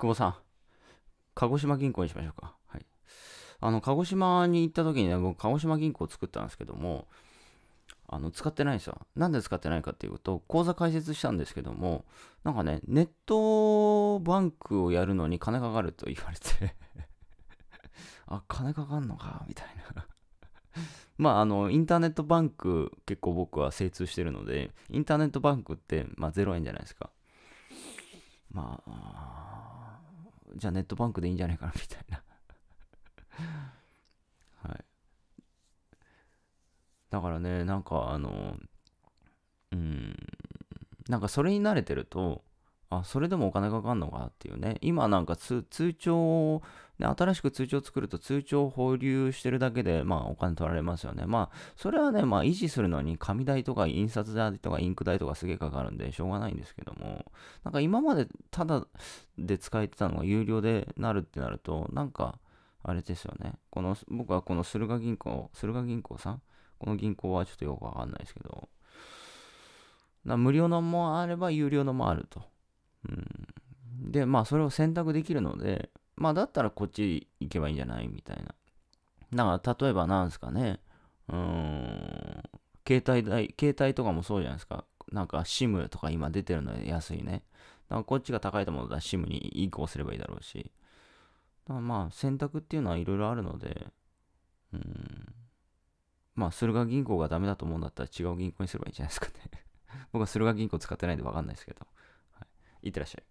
久保さん、鹿児島銀行にしましょうか。はい。あの、鹿児島に行った時にね、僕、鹿児島銀行を作ったんですけども、あの、使ってないんですよ。なんで使ってないかっていうと、口座開設したんですけども、なんかね、ネットバンクをやるのに金かかると言われて あ、金かかんのか、みたいな まあ、あの、インターネットバンク、結構僕は精通してるので、インターネットバンクって、まあ、0円じゃないですか。まあ、じゃあネットバンクでいいんじゃないかなみたいな はいだからねなんかあのうんなんかそれに慣れてるとあ、それでもお金かかんのかっていうね。今なんか通帳を、ね、新しく通帳作ると通帳を保留してるだけで、まあお金取られますよね。まあ、それはね、まあ維持するのに紙代とか印刷代とかインク代とかすげえかかるんでしょうがないんですけども、なんか今までただで使えてたのが有料でなるってなると、なんか、あれですよね。この、僕はこの駿河銀行、駿河銀行さんこの銀行はちょっとよくわかんないですけど、無料のもあれば有料のもあると。で、まあ、それを選択できるので、まあ、だったらこっち行けばいいんじゃないみたいな。だから、例えばなんですかね、うーん、携帯代、携帯とかもそうじゃないですか。なんか SIM とか今出てるので安いね。だからこっちが高いと思ったら SIM に移行すればいいだろうし。だからまあ選択っていうのはいろいろあるので、うん。まあ駿河銀行がダメだと思うんだったら違う銀行にすればいいじゃないですかね 僕は駿河銀行使ってないんでわかんないですけど。はい、いってらっしゃい。